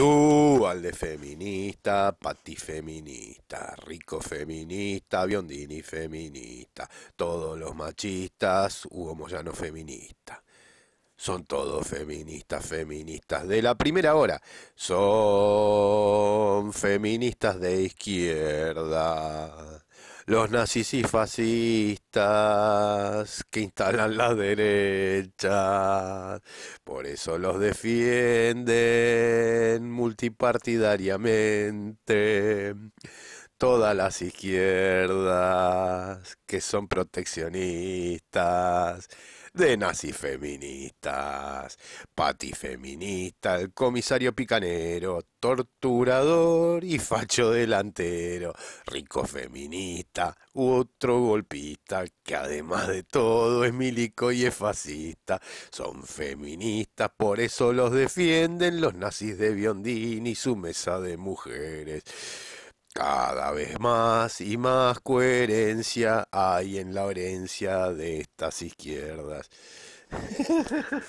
Tú, de feminista, pati feminista, rico feminista, biondini feminista, todos los machistas, Hugo Moyano feminista. Son todos feministas, feministas de la primera hora. Son feministas de izquierda. Los nazis y fascistas que instalan la derecha, por eso los defienden multipartidariamente todas las izquierdas que son proteccionistas, de feministas nazis pati feminista, el comisario picanero, torturador y facho delantero, rico feminista, otro golpista que además de todo es milico y es fascista. Son feministas, por eso los defienden los nazis de Biondini y su mesa de mujeres. Cada vez más y más coherencia hay en la herencia de estas izquierdas.